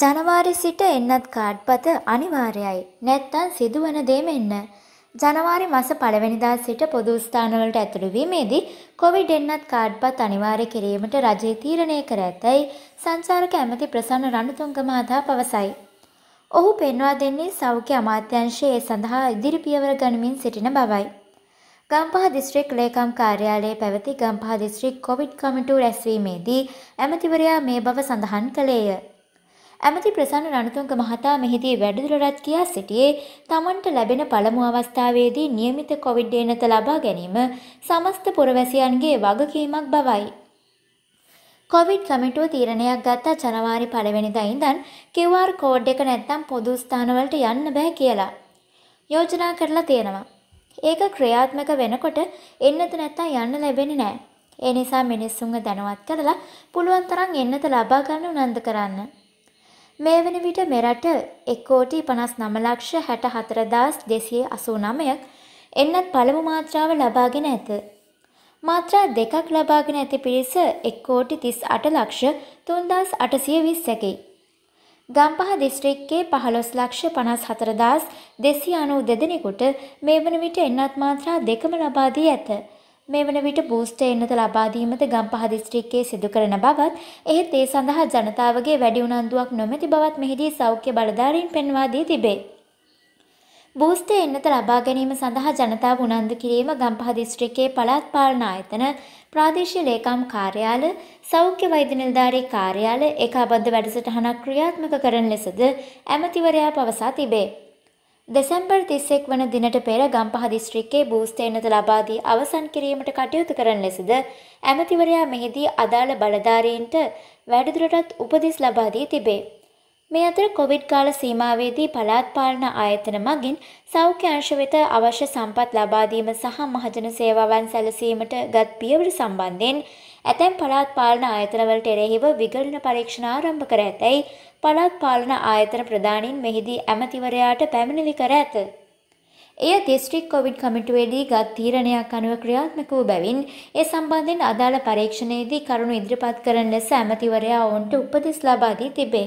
ජනවාරි සිට එන්නත් කාඩ්පත අනිවාර්යයි. නැත්තම් සිදුවන දේ මෙන්න. ජනවාරි මාස පළවෙනිදා සිට පොදු ස්ථානවලට ඇතුළු වීමේදී කොවිඩ් එන්නත් කාඩ්පත් අනිවාර්ය කිරීමට රජය තීරණය කර ඇතැයි සංචාරක ඇමති ප්‍රසන්න රණතුංග මහතා පවසයි. ඔහු පෙන්වා දෙන්නේ සෞඛ්‍ය අමාත්‍යංශයේ ඒ සඳහා ඉදිරි පියවර ගනිමින් සිටින බවයි. ගම්පහ දිස්ත්‍රික් ලේකම් කාර්යාලයේ පැවති ගම්පහ දිස්ත්‍රික් කොවිඩ් කමිටු රැස්වීමේදී ඇමතිවරයා මේ බව සඳහන් කළේය. ඇමති ප්‍රසන්න රණතුංග මහතා මෙහිදී වැඩිදුරටත් කියා සිටියේ තමන්ට ලැබෙන පළමු අවස්ථාවේදී નિયમિત කොවිඩ් දේනත ලබා ගැනීම සමස්ත පුරවැසියන්ගේ වගකීමක් බවයි. කොවිඩ් කමිටුව තීරණයක් ගත්තා ජනවාරි පළවෙනිදා ඉඳන් QR කෝඩ් එක නැත්නම් පොදු ස්ථානවලට යන්න බෑ කියලා. යෝජනා කරලා තියෙනවා. ඒක ක්‍රියාත්මක වෙනකොට එන්නත නැත්නම් යන්න ලැබෙන්නේ නැහැ. ඒ නිසා මිනිස්සුන්ව දැනුවත් කරලා පුළුවන් තරම් එන්නත ලබා ගන්න උනන්දු කරන්න. මේ වන විට මෙරට එක්කෝටි පනස් නමලක්ෂ හැට හතරදාස් දෙසිය අසූ නමයක් එන්නත් පළමු මාත්‍රාව ලබාගෙන ඇත. මාත්‍රා දෙකක් ලබාගෙන ඇති පිරිස එක්කෝටි තිස් අට ලක්ෂ තුන්දස් අටසිය විස්සකි. ගම්පහ දිස්ත්‍රික්කේ පහළොස් ලක්ෂ පනස් හතරදාස් දෙසි අනූ දෙදෙනෙකුට මේ වන විට එන්නත් මාත්‍රා දෙකම ලබාදී ඇත. මේ වන විට බූස්ටර් එන්නත ලබා දීමද ගම්පහ දිස්ත්‍රික්කයේ සිදු කරන බවත් එහෙත් ඒ සඳහා ජනතාවගේ වැඩි උනන්දුවක් නොමැති බවත් මෙහිදී සෞඛ්‍ය බලධාරීන් පෙන්වා දී තිබේ. බූස්ටර් එන්නත ලබා ගැනීම සඳහා ජනතාව උනන්දු කිරීම ගම්පහ දිස්ත්‍රික්කයේ පළාත් පාලන ආයතන ප්‍රාදේශීය ලේකම් කාර්යාල සෞඛ්‍ය වෛද්‍ය නිලධාරී කාර්යාල ඒකාබද්ධ වැඩසටහනක් ක්‍රියාත්මක කරන ලෙසද ඇමතිවරයා පවසා තිබේ. දෙසැම්බර් 31 වන දිනට පෙර ගම්පහ දිස්ත්‍රික්කයේ බූස්තේනත ලබා දී අවසන් කිරීමට කටයුතු කරන ලෙසද ඇමතිවරයා මෙහිදී අදාළ බලධාරීන්ට වැඩිදුරටත් උපදෙස් ලබා දී තිබේ. මේ අතර කොවිඩ් කාල සීමාවේදී පළාත් පාලන ආයතන මගින් සෞඛ්‍ය අංශ වෙත අවශ්‍ය සම්පත් ලබා දීම සහ මහජන සේවාවන් සැලසීමට ගත් පියවර සම්බන්ධයෙන් ඇතැම් පළාත් පාලන ආයතනවලට එරෙහිව විගණන පරීක්ෂණ ආරම්භ කර ඇතැයි පළාත් පාලන ආයතන ප්‍රධානින් මෙහිදී ඇමතිවරයාට පැමිණිලි කර ඇත. එය දිස්ත්‍රික් කොවිඩ් කමිටුවේදී ගත් තීරණයක් අනුව ක්‍රියාත්මක වූ බැවින් ඒ සම්බන්ධයෙන් අදාළ පරීක්ෂණයේදී කරුණු ඉදිරිපත් කරන ලෙස ඇමතිවරයා ඔවුන්ට උපදෙස් ලබා දී තිබේ.